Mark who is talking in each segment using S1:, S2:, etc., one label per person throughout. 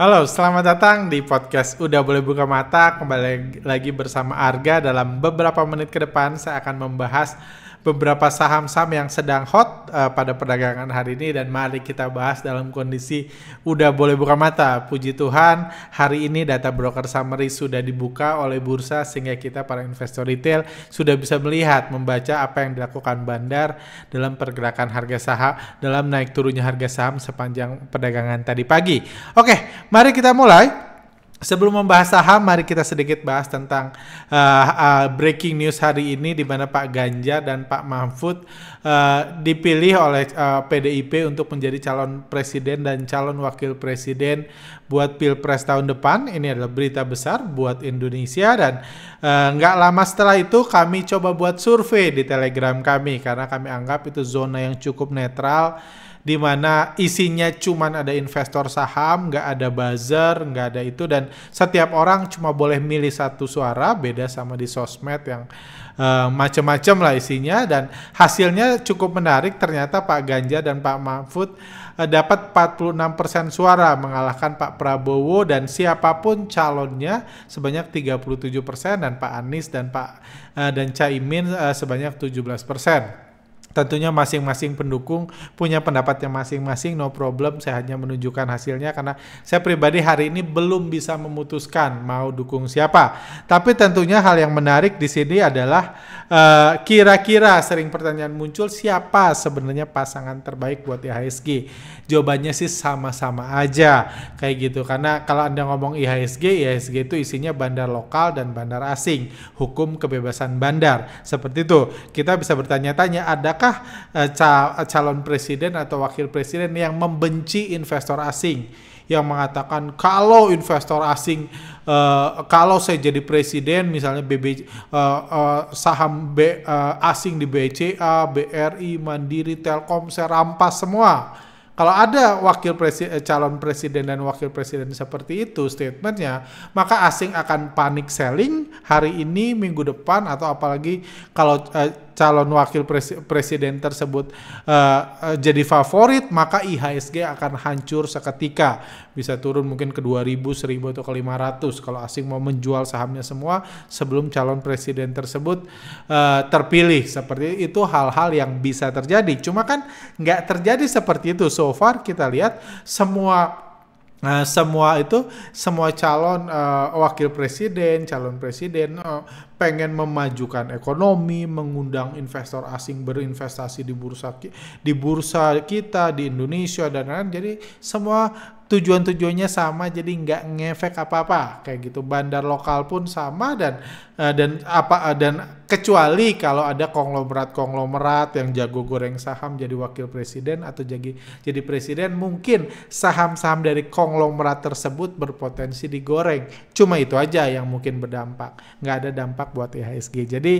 S1: Halo, selamat datang di podcast Udah Boleh Buka Mata. Kembali lagi bersama Arga dalam beberapa menit ke depan saya akan membahas beberapa saham-saham yang sedang hot uh, pada perdagangan hari ini dan mari kita bahas dalam kondisi udah boleh buka mata. Puji Tuhan, hari ini data broker summary sudah dibuka oleh bursa sehingga kita para investor retail sudah bisa melihat, membaca apa yang dilakukan bandar dalam pergerakan harga saham, dalam naik turunnya harga saham sepanjang perdagangan tadi pagi. Oke, mari kita mulai. Sebelum membahas saham, mari kita sedikit bahas tentang uh, uh, breaking news hari ini di mana Pak Ganjar dan Pak Mahfud uh, dipilih oleh uh, PDIP untuk menjadi calon presiden dan calon wakil presiden buat Pilpres tahun depan. Ini adalah berita besar buat Indonesia dan uh, lama setelah itu kami coba buat survei di Telegram kami karena kami anggap itu zona yang cukup netral di mana isinya cuma ada investor saham, nggak ada buzzer, nggak ada itu dan setiap orang cuma boleh milih satu suara, beda sama di sosmed yang uh, eh, macam-macam lah isinya dan hasilnya cukup menarik ternyata Pak Ganjar dan Pak Mahfud uh, dapat 46% suara mengalahkan Pak Prabowo dan siapapun calonnya sebanyak 37% dan Pak Anies dan Pak uh, dan Caimin uh, sebanyak 17% tentunya masing-masing pendukung punya pendapatnya masing-masing no problem saya hanya menunjukkan hasilnya karena saya pribadi hari ini belum bisa memutuskan mau dukung siapa tapi tentunya hal yang menarik di sini adalah eh, kira-kira uh, sering pertanyaan muncul siapa sebenarnya pasangan terbaik buat IHSG jawabannya sih sama-sama aja kayak gitu karena kalau anda ngomong IHSG IHSG itu isinya bandar lokal dan bandar asing hukum kebebasan bandar seperti itu kita bisa bertanya-tanya ada adakah eh, eh, calon presiden atau wakil presiden yang membenci investor asing yang mengatakan kalau investor asing eh, kalau saya jadi presiden misalnya BB saham B, asing di BCA, BRI, Mandiri, Telkom saya rampas semua. Kalau ada wakil presiden, calon presiden dan wakil presiden seperti itu statementnya, maka asing akan panik selling hari ini, minggu depan, atau apalagi kalau uh, calon wakil presiden tersebut uh, uh, jadi favorit, maka IHSG akan hancur seketika. Bisa turun mungkin ke 2000, 1000 atau ke 500 kalau asing mau menjual sahamnya semua sebelum calon presiden tersebut uh, terpilih. Seperti itu hal-hal yang bisa terjadi. Cuma kan nggak terjadi seperti itu. So far kita lihat semua Uh, semua itu, semua calon uh, wakil presiden, calon presiden, uh, pengen memajukan ekonomi, mengundang investor asing berinvestasi di bursa di bursa kita di Indonesia dan lain-lain. Jadi semua tujuan-tujuannya sama jadi nggak ngefek apa-apa kayak gitu bandar lokal pun sama dan eh, dan apa eh, dan kecuali kalau ada konglomerat-konglomerat yang jago goreng saham jadi wakil presiden atau jadi jadi presiden mungkin saham-saham dari konglomerat tersebut berpotensi digoreng cuma itu aja yang mungkin berdampak nggak ada dampak buat IHSG. E Jadi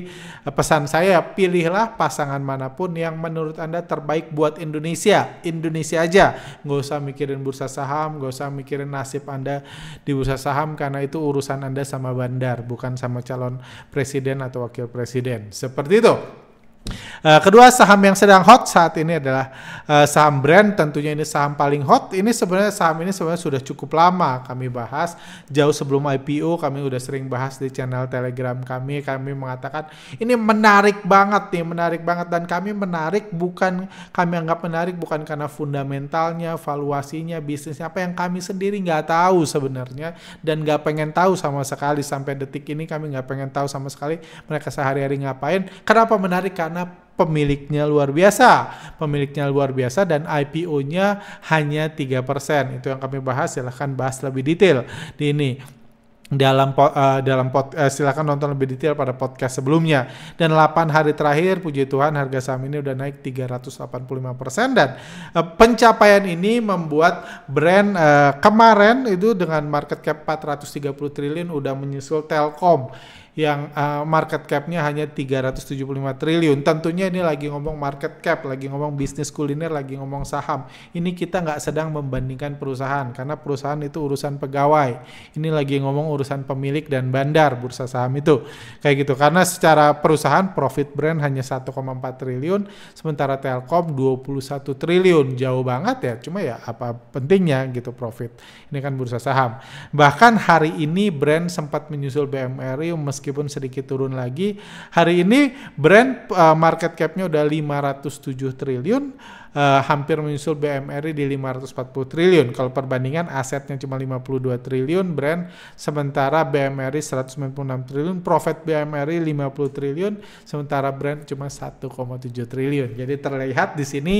S1: eh, pesan saya pilihlah pasangan manapun yang menurut Anda terbaik buat Indonesia. Indonesia aja. Nggak usah mikirin bursa saham, nggak usah mikirin nasib Anda di bursa saham karena itu urusan Anda sama bandar, bukan sama calon presiden atau wakil presiden. Seperti itu. Eh, kedua saham yang sedang hot saat ini adalah uh, saham brand. Tentunya ini saham paling hot. Ini sebenarnya saham ini sebenarnya sudah cukup lama kami bahas. Jauh sebelum IPO kami udah sering bahas di channel Telegram kami. Kami mengatakan ini menarik banget nih, menarik banget dan kami menarik bukan kami anggap menarik bukan karena fundamentalnya, valuasinya, bisnisnya apa yang kami sendiri nggak tahu sebenarnya dan nggak pengen tahu sama sekali sampai detik ini kami nggak pengen tahu sama sekali mereka sehari-hari ngapain. Kenapa menarik? Karena pemiliknya luar biasa. Pemiliknya luar biasa dan IPO-nya hanya tiga persen. Itu yang kami bahas, silahkan bahas lebih detail di ini dalam uh, dalam uh, eh, silakan nonton lebih detail pada podcast sebelumnya dan 8 hari terakhir puji Tuhan harga saham ini udah naik 385% dan uh, pencapaian ini membuat brand uh, kemarin itu dengan market cap 430 triliun udah menyusul Telkom yang uh, market nya hanya 375 triliun. Tentunya ini lagi ngomong market cap, lagi ngomong bisnis kuliner, lagi ngomong saham. Ini kita nggak sedang membandingkan perusahaan karena perusahaan itu urusan pegawai. Ini lagi ngomong urusan pemilik dan bandar bursa saham itu kayak gitu. Karena secara perusahaan profit brand hanya 1,4 triliun, sementara Telkom 21 triliun jauh banget ya. Cuma ya apa pentingnya gitu profit. Ini kan bursa saham. Bahkan hari ini brand sempat menyusul BMRI meskipun sedikit turun lagi. Hari ini brand uh, market cap-nya udah 507 triliun, uh, hampir menyusul BMRI di 540 triliun. Kalau perbandingan asetnya cuma 52 triliun, brand sementara BMRI 196 triliun, profit BMRI 50 triliun, sementara brand cuma 1,7 triliun. Jadi terlihat di sini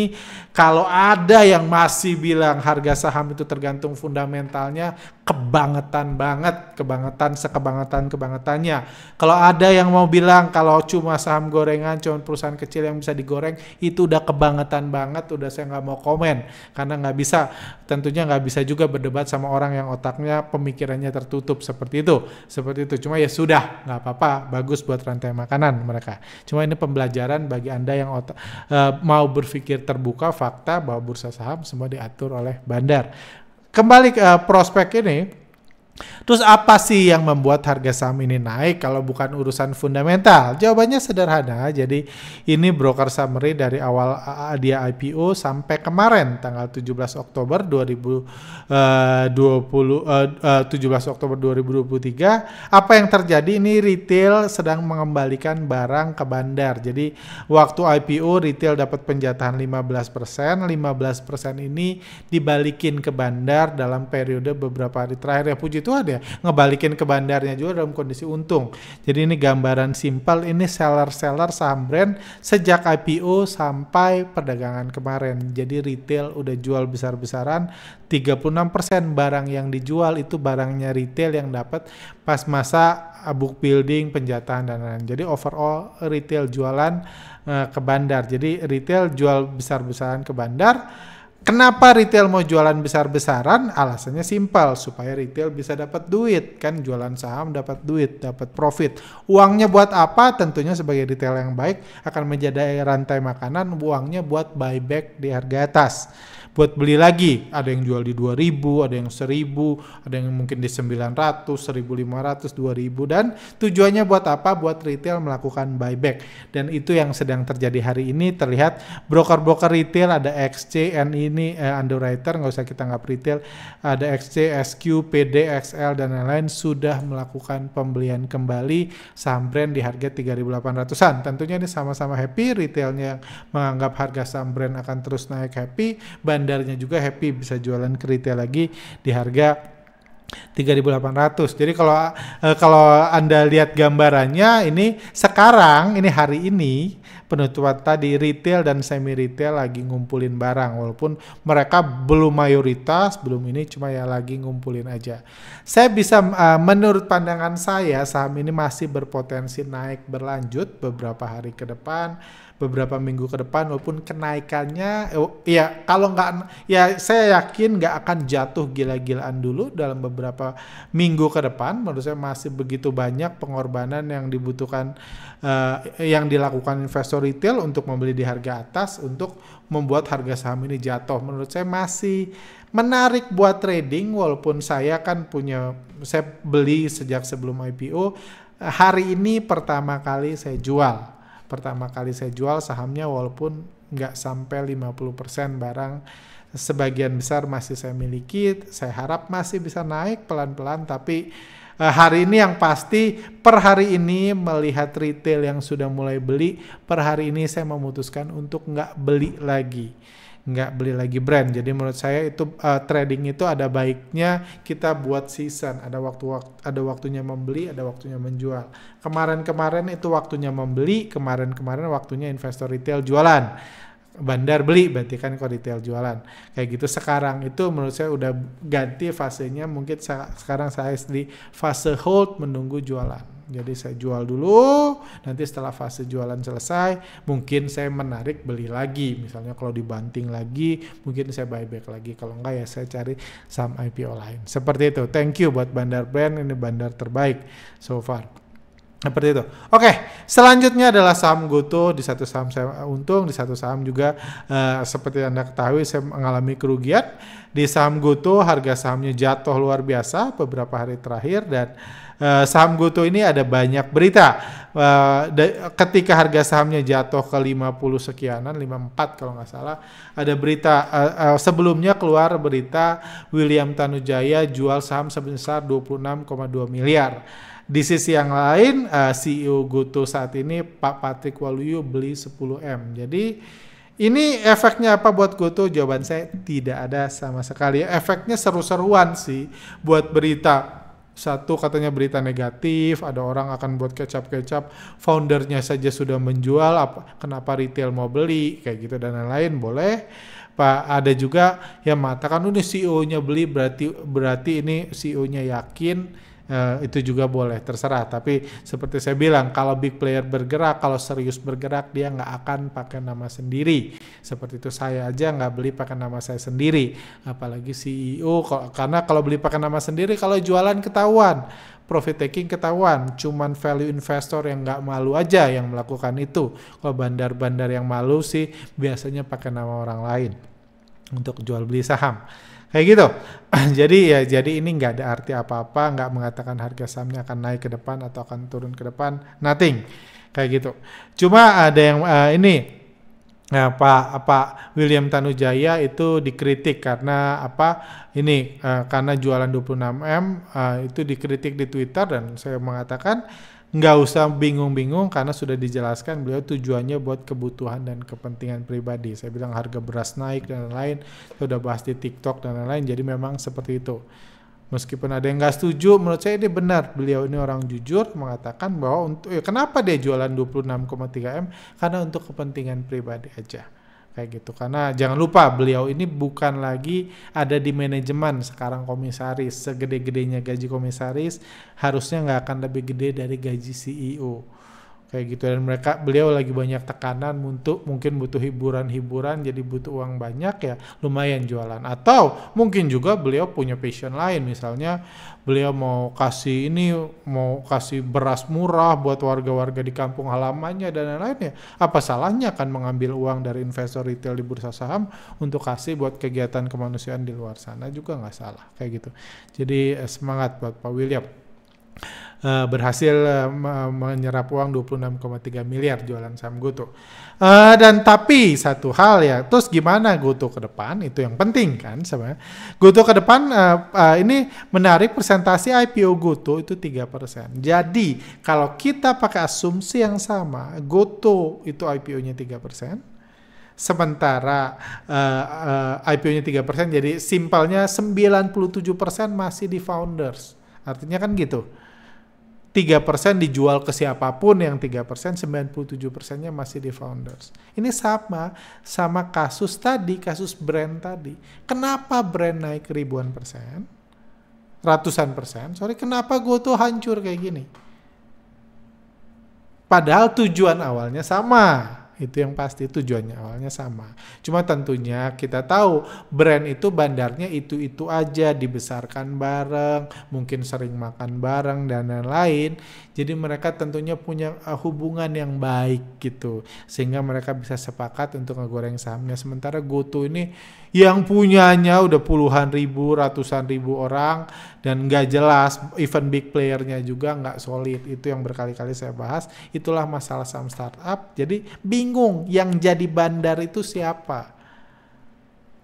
S1: kalau ada yang masih bilang harga saham itu tergantung fundamentalnya, kebangetan banget, kebangetan sekebangetan kebangetannya. Kalau ada yang mau bilang kalau cuma saham gorengan, cuma perusahaan kecil yang bisa digoreng, itu udah kebangetan banget, udah saya nggak mau komen karena nggak bisa, tentunya nggak bisa juga berdebat sama orang yang otaknya pemikirannya tertutup seperti itu, seperti itu. Cuma ya sudah, nggak apa-apa, bagus buat rantai makanan mereka. Cuma ini pembelajaran bagi anda yang otak, e, eh, mau berpikir terbuka fakta bahwa bursa saham semua diatur oleh bandar Kembali ke eh, prospek ini, Terus apa sih yang membuat harga saham ini naik kalau bukan urusan fundamental? Jawabannya sederhana. Jadi ini broker summary dari awal dia IPO sampai kemarin tanggal 17 Oktober 2020 17 eh, eh, eh, Oktober 2023. Apa yang terjadi ini retail sedang mengembalikan barang ke bandar. Jadi waktu IPO retail dapat penjatahan 15%, 15% ini dibalikin ke bandar dalam periode beberapa hari terakhir ya puji itu itu ada ngebalikin ke bandarnya juga dalam kondisi untung. Jadi ini gambaran simpel ini seller-seller saham brand sejak IPO sampai perdagangan kemarin. Jadi retail udah jual besar-besaran 36% barang yang dijual itu barangnya retail yang dapat pas masa book building, penjataan dan lain-lain. Jadi overall retail jualan eh, ke bandar. Jadi retail jual besar-besaran ke bandar Kenapa retail mau jualan besar-besaran? Alasannya simpel, supaya retail bisa dapat duit. Kan jualan saham dapat duit, dapat profit. Uangnya buat apa? Tentunya sebagai retail yang baik akan menjadi rantai makanan, uangnya buat buyback di harga atas buat beli lagi. Ada yang jual di 2000, ada yang 1000, ada yang mungkin di 900, 1500, 2000 dan tujuannya buat apa? Buat retail melakukan buyback. Dan itu yang sedang terjadi hari ini terlihat broker-broker retail ada XC, ini eh, underwriter nggak usah kita nggak retail, ada XC, SQ, PD, XL dan lain-lain sudah melakukan pembelian kembali saham brand di harga 3800-an. Tentunya ini sama-sama happy retailnya menganggap harga saham brand akan terus naik happy, bandarnya juga happy bisa jualan ke retail lagi di harga 3.800. Jadi kalau eh, kalau Anda lihat gambarannya ini sekarang ini hari ini penutupan tadi retail dan semi retail lagi ngumpulin barang walaupun mereka belum mayoritas, belum ini cuma ya lagi ngumpulin aja. Saya bisa eh, menurut pandangan saya saham ini masih berpotensi naik berlanjut beberapa hari ke depan beberapa minggu ke depan walaupun kenaikannya eh, ya kalau nggak ya saya yakin nggak akan jatuh gila-gilaan dulu dalam beberapa minggu ke depan menurut saya masih begitu banyak pengorbanan yang dibutuhkan eh, yang dilakukan investor retail untuk membeli di harga atas untuk membuat harga saham ini jatuh menurut saya masih menarik buat trading walaupun saya kan punya saya beli sejak sebelum IPO hari ini pertama kali saya jual pertama kali saya jual sahamnya walaupun nggak sampai 50% barang sebagian besar masih saya miliki saya harap masih bisa naik pelan-pelan tapi eh, hari ini yang pasti per hari ini melihat retail yang sudah mulai beli per hari ini saya memutuskan untuk nggak beli lagi nggak beli lagi brand. Jadi menurut saya itu uh, trading itu ada baiknya kita buat season, ada waktu ada waktunya membeli, ada waktunya menjual. Kemarin-kemarin itu waktunya membeli, kemarin-kemarin waktunya investor retail jualan bandar beli berarti kan kok retail jualan kayak gitu sekarang itu menurut saya udah ganti fasenya mungkin sekarang saya di fase hold menunggu jualan jadi saya jual dulu, nanti setelah fase jualan selesai, mungkin saya menarik beli lagi. Misalnya kalau dibanting lagi, mungkin saya buyback lagi. Kalau enggak ya saya cari saham IPO lain. Seperti itu. Thank you buat Bandar Brand, ini bandar terbaik so far. Seperti itu. Oke, selanjutnya adalah saham GoTo. Di satu saham saya eh, untung, di satu saham juga uh, seperti Anda ketahui saya mengalami kerugian. Di saham GoTo harga sahamnya jatuh luar biasa beberapa hari terakhir dan uh, saham Goto ini ada banyak berita. Uh, eh, de, ketika harga sahamnya jatuh ke 50 sekianan, 54 kalau nggak salah, ada berita uh, uh, sebelumnya keluar berita William Tanujaya jual saham sebesar 26,2 miliar. Di sisi yang lain, uh, CEO Goto saat ini Pak Patrick Waluyo beli 10M. Jadi ini efeknya apa buat Goto? Jawaban saya tidak ada sama sekali. Efeknya seru-seruan sih buat berita satu katanya berita negatif, ada orang akan buat kecap-kecap, foundernya saja sudah menjual, apa, kenapa retail mau beli, kayak gitu dan lain-lain boleh. Pak ada juga yang mengatakan oh, ini CEO-nya beli berarti berarti ini CEO-nya yakin uh, itu juga boleh terserah tapi seperti saya bilang kalau big player bergerak kalau serius bergerak dia nggak akan pakai nama sendiri seperti itu saya aja nggak beli pakai nama saya sendiri apalagi CEO karena kalau beli pakai nama sendiri kalau jualan ketahuan profit taking ketahuan, cuman value investor yang nggak malu aja yang melakukan itu. Kalau bandar-bandar yang malu sih biasanya pakai nama orang lain untuk jual beli saham kayak gitu jadi ya jadi ini nggak ada arti apa-apa nggak mengatakan harga sahamnya akan naik ke depan atau akan turun ke depan nothing kayak gitu cuma ada yang uh, ini Nah, Pak Pak William Tanujaya itu dikritik karena apa? Ini uh, karena jualan 26M uh, itu dikritik di Twitter dan saya mengatakan nggak usah bingung-bingung karena sudah dijelaskan beliau tujuannya buat kebutuhan dan kepentingan pribadi. Saya bilang harga beras naik dan lain-lain, sudah bahas di TikTok dan lain-lain. Jadi memang seperti itu. Meskipun ada yang nggak setuju, menurut saya ini benar. Beliau ini orang jujur mengatakan bahwa untuk ya kenapa dia jualan 26,3 m karena untuk kepentingan pribadi aja kayak gitu karena jangan lupa beliau ini bukan lagi ada di manajemen sekarang komisaris segede-gedenya gaji komisaris harusnya nggak akan lebih gede dari gaji CEO kayak gitu dan mereka beliau lagi banyak tekanan untuk mungkin butuh hiburan-hiburan jadi butuh uang banyak ya lumayan jualan atau mungkin juga beliau punya passion lain misalnya beliau mau kasih ini mau kasih beras murah buat warga-warga di kampung halamannya dan lain-lain ya apa salahnya akan mengambil uang dari investor retail di bursa saham untuk kasih buat kegiatan kemanusiaan di luar sana juga nggak salah kayak gitu jadi eh, semangat buat Pak William uh, berhasil uh, menyerap uang 26,3 miliar jualan saham GoTo. Uh, dan tapi satu hal ya, terus gimana GoTo ke depan? Itu yang penting kan sebenarnya. GoTo ke depan uh, uh, ini menarik presentasi IPO GoTo itu 3%. Jadi kalau kita pakai asumsi yang sama, GoTo itu IPO-nya 3%, sementara uh, uh, IPO-nya 3%, jadi simpelnya 97% masih di founders. Artinya kan gitu. Tiga persen dijual ke siapapun yang tiga sembilan puluh tujuh persennya masih di founders. Ini sama, sama kasus tadi, kasus brand tadi. Kenapa brand naik ribuan persen, ratusan persen, sorry, kenapa gue tuh hancur kayak gini? Padahal tujuan awalnya sama itu yang pasti tujuannya awalnya sama. Cuma tentunya kita tahu brand itu bandarnya itu-itu aja, dibesarkan bareng, mungkin sering makan bareng dan lain-lain. Jadi mereka tentunya punya eh, hubungan yang baik gitu sehingga mereka bisa sepakat untuk ngegoreng sahamnya. Sementara GoTo ini yang punyanya udah puluhan ribu, ratusan ribu orang dan nggak jelas even big playernya juga nggak solid. Itu yang berkali-kali saya bahas. Itulah masalah saham startup. Jadi bingung bingung yang jadi bandar itu siapa.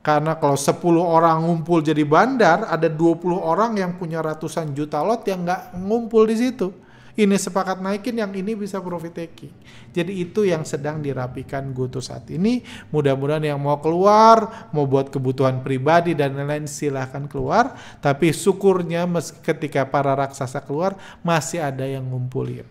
S1: Karena kalau 10 orang ngumpul jadi bandar, ada 20 orang yang punya ratusan juta lot yang nggak ngumpul di situ. Ini sepakat naikin, yang ini bisa profit taking. Jadi itu yang sedang dirapikan Goto saat ini. Mudah-mudahan yang mau keluar, mau buat kebutuhan pribadi dan lain-lain silahkan keluar. Tapi syukurnya ketika para raksasa keluar, masih ada yang ngumpulin.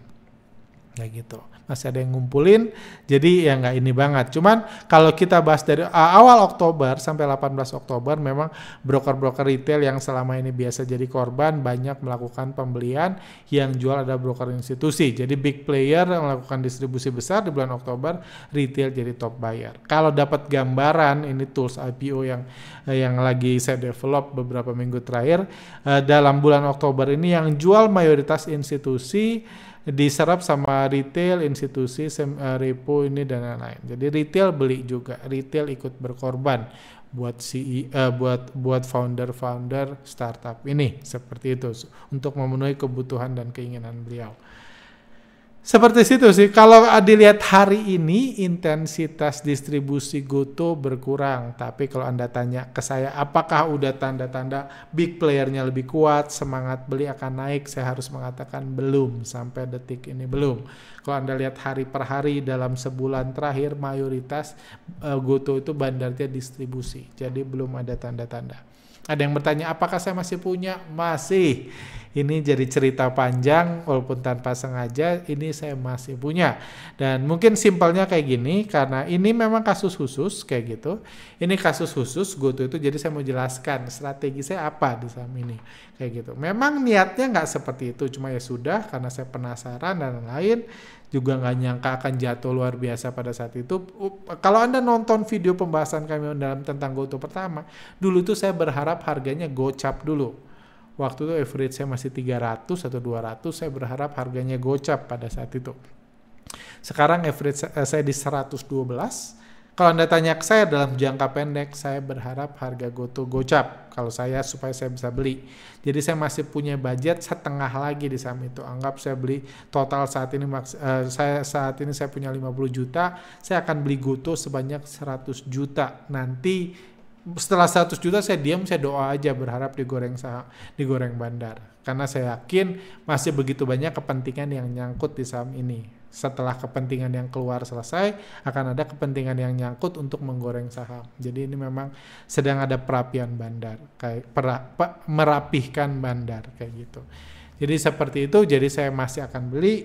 S1: Kayak gitu masih ada yang ngumpulin. Jadi ya nggak ini banget. Cuman kalau kita bahas dari awal Oktober sampai 18 Oktober memang broker-broker retail yang selama ini biasa jadi korban banyak melakukan pembelian yang jual ada broker institusi. Jadi big player yang melakukan distribusi besar di bulan Oktober retail jadi top buyer. Kalau dapat gambaran ini tools IPO yang yang lagi saya develop beberapa minggu terakhir eh, dalam bulan Oktober ini yang jual mayoritas institusi diserap sama retail, institusi, sem, uh, repo ini dan lain-lain. Jadi retail beli juga, retail ikut berkorban buat si uh, e eh, buat buat founder-founder startup ini seperti itu untuk memenuhi kebutuhan dan keinginan beliau. Seperti situ sih, kalau dilihat hari ini intensitas distribusi goto berkurang. Tapi kalau Anda tanya ke saya, apakah udah tanda-tanda big playernya lebih kuat, semangat beli akan naik, saya harus mengatakan belum, sampai detik ini belum. Kalau Anda lihat hari per hari dalam sebulan terakhir, mayoritas uh, goto itu bandarnya distribusi. Jadi belum ada tanda-tanda. Ada yang bertanya, apakah saya masih punya? Masih. Ini jadi cerita panjang, walaupun tanpa sengaja, ini saya masih punya. Dan mungkin simpelnya kayak gini, karena ini memang kasus khusus kayak gitu. Ini kasus khusus gue tuh itu, jadi saya mau jelaskan strategi saya apa di saham ini. Kayak gitu. Memang niatnya nggak seperti itu, cuma ya sudah, karena saya penasaran dan lain-lain juga nggak nyangka akan jatuh luar biasa pada saat itu. Kalau Anda nonton video pembahasan kami dalam tentang GoTo pertama, dulu itu saya berharap harganya gocap dulu. Waktu itu average saya masih 300 atau 200, saya berharap harganya gocap pada saat itu. Sekarang average eh, saya di 112, kalau Anda tanya ke saya dalam jangka pendek, saya berharap harga GoTo gocap kalau saya supaya saya bisa beli. Jadi saya masih punya budget setengah lagi di saham itu. Anggap saya beli total saat ini maks uh, saya saat ini saya punya 50 juta, saya akan beli GoTo sebanyak 100 juta. Nanti setelah 100 juta saya diam, saya doa aja berharap digoreng saham, digoreng bandar. Karena saya yakin masih begitu banyak kepentingan yang nyangkut di saham ini setelah kepentingan yang keluar selesai akan ada kepentingan yang nyangkut untuk menggoreng saham. Jadi ini memang sedang ada perapian bandar, kayak pera, pa, merapihkan bandar kayak gitu. Jadi seperti itu. Jadi saya masih akan beli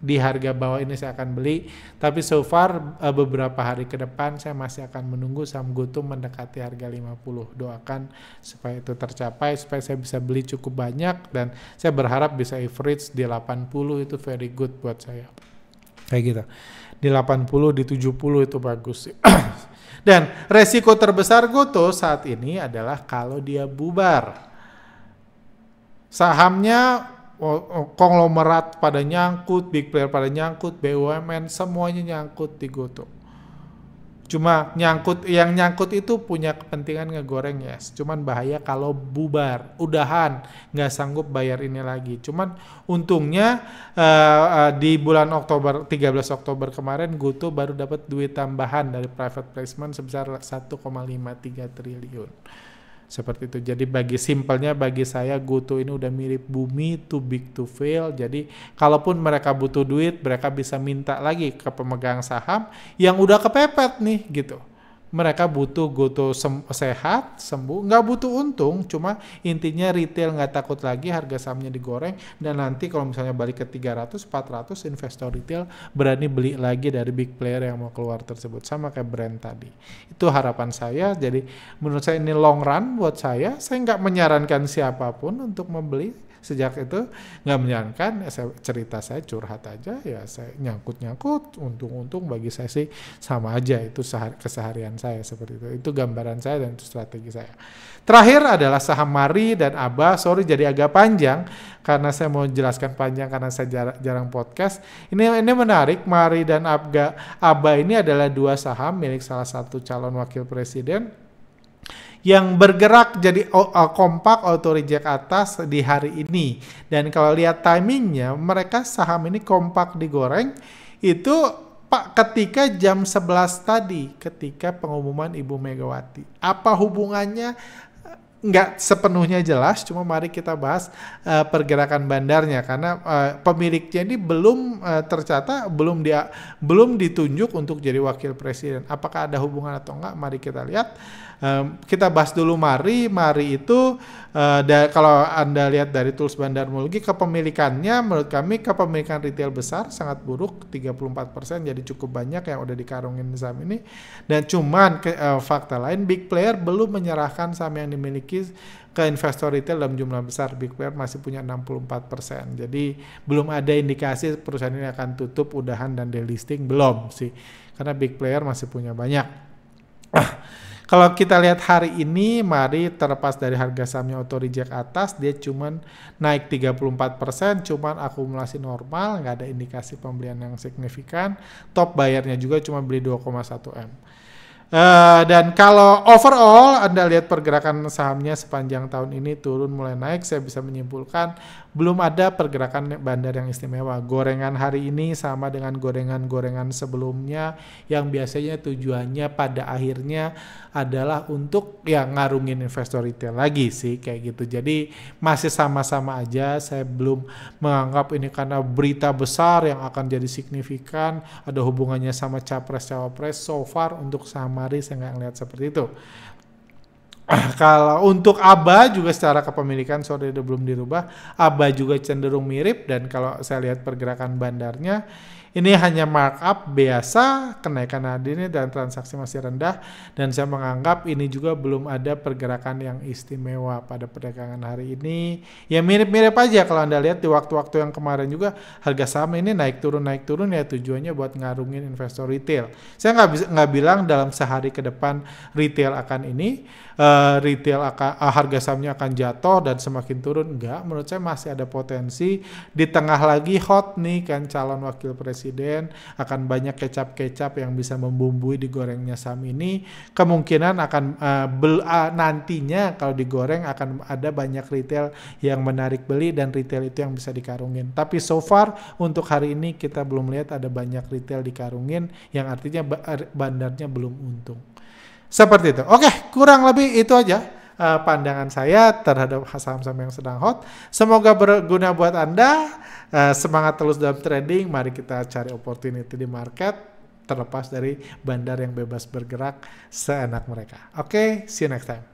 S1: di harga bawah ini saya akan beli. Tapi so far e, beberapa hari ke depan saya masih akan menunggu saham gutu mendekati harga 50. Doakan supaya itu tercapai supaya saya bisa beli cukup banyak dan saya berharap bisa average di 80 itu very good buat saya. Kayak gitu. Di 80, di 70 itu bagus. sih Dan resiko terbesar Goto saat ini adalah kalau dia bubar. Sahamnya oh, oh, konglomerat pada nyangkut, big player pada nyangkut, BUMN semuanya nyangkut di Goto. Cuma nyangkut yang nyangkut itu punya kepentingan ngegoreng yes. Cuman bahaya kalau bubar, udahan, nggak sanggup bayar ini lagi. Cuman untungnya uh, uh, di bulan Oktober 13 Oktober kemarin Goto baru dapat duit tambahan dari private placement sebesar 1,53 triliun seperti itu. Jadi bagi simpelnya bagi saya Goto ini udah mirip bumi, too big to fail. Jadi kalaupun mereka butuh duit, mereka bisa minta lagi ke pemegang saham yang udah kepepet nih gitu mereka butuh goto sem sehat, sembuh, nggak butuh untung, cuma intinya retail nggak takut lagi harga sahamnya digoreng, dan nanti kalau misalnya balik ke 300, 400, investor retail berani beli lagi dari big player yang mau keluar tersebut, sama kayak brand tadi. Itu harapan saya, jadi menurut saya ini long run buat saya, saya nggak menyarankan siapapun untuk membeli, sejak itu nggak menyarankan ya saya, cerita saya curhat aja ya saya nyangkut-nyangkut untung-untung bagi saya sih sama aja itu sehari, keseharian saya seperti itu itu gambaran saya dan itu strategi saya terakhir adalah saham Mari dan Aba sorry jadi agak panjang karena saya mau jelaskan panjang karena saya jarang, jarang podcast ini ini menarik Mari dan Abga Aba ini adalah dua saham milik salah satu calon wakil presiden yang bergerak jadi uh, kompak auto reject atas di hari ini. Dan kalau lihat timingnya, mereka saham ini kompak digoreng itu Pak ketika jam 11 tadi ketika pengumuman Ibu Megawati. Apa hubungannya? Nggak sepenuhnya jelas, cuma mari kita bahas uh, pergerakan bandarnya karena uh, pemiliknya ini belum uh, tercatat, belum dia belum ditunjuk untuk jadi wakil presiden. Apakah ada hubungan atau enggak? Mari kita lihat kita bahas dulu Mari. Mari itu uh, kalau Anda lihat dari tools bandar bandarmologi kepemilikannya menurut kami kepemilikan retail besar sangat buruk 34% jadi cukup banyak yang udah dikarungin saham ini. Dan cuman ke, uh, fakta lain big player belum menyerahkan saham yang dimiliki ke investor retail dalam jumlah besar Big player masih punya 64%. Jadi belum ada indikasi perusahaan ini akan tutup, udahan dan delisting belum sih. Karena big player masih punya banyak. Ah, kalau kita lihat hari ini, mari terlepas dari harga sahamnya auto reject atas, dia cuman naik 34%, cuman akumulasi normal, nggak ada indikasi pembelian yang signifikan. Top bayarnya juga cuma beli 2,1 M. Uh, dan kalau overall Anda lihat pergerakan sahamnya sepanjang tahun ini turun mulai naik, saya bisa menyimpulkan belum ada pergerakan bandar yang istimewa. Gorengan hari ini sama dengan gorengan-gorengan sebelumnya yang biasanya tujuannya pada akhirnya adalah untuk ya ngarungin investor retail lagi sih kayak gitu. Jadi masih sama-sama aja. Saya belum menganggap ini karena berita besar yang akan jadi signifikan ada hubungannya sama capres-cawapres. So far untuk Samari saya nggak ngeliat seperti itu. Ah, kalau untuk ABA juga secara kepemilikan sorry belum dirubah, ABA juga cenderung mirip dan kalau saya lihat pergerakan bandarnya ini hanya markup biasa, kenaikan hadirnya dan transaksi masih rendah dan saya menganggap ini juga belum ada pergerakan yang istimewa pada perdagangan hari ini. Ya mirip-mirip aja kalau Anda lihat di waktu-waktu yang kemarin juga harga saham ini naik turun naik turun ya tujuannya buat ngarungin investor retail. Saya nggak bisa nggak bilang dalam sehari ke depan retail akan ini uh, retail akan uh, eh, harga sahamnya akan jatuh dan semakin turun nggak Menurut saya masih ada potensi di tengah lagi hot nih kan calon wakil presiden presiden akan banyak kecap-kecap yang bisa membumbui digorengnya Sam ini kemungkinan akan uh, bel, uh, nantinya kalau digoreng akan ada banyak retail yang menarik beli dan retail itu yang bisa dikarungin tapi so far untuk hari ini kita belum lihat ada banyak retail dikarungin yang artinya er, bandarnya belum untung seperti itu oke kurang lebih itu aja uh, pandangan saya terhadap saham-saham yang sedang hot. Semoga berguna buat Anda. Uh, semangat terus dalam trading. Mari kita cari opportunity di market terlepas dari bandar yang bebas bergerak seenak mereka. Oke, okay, see you next time.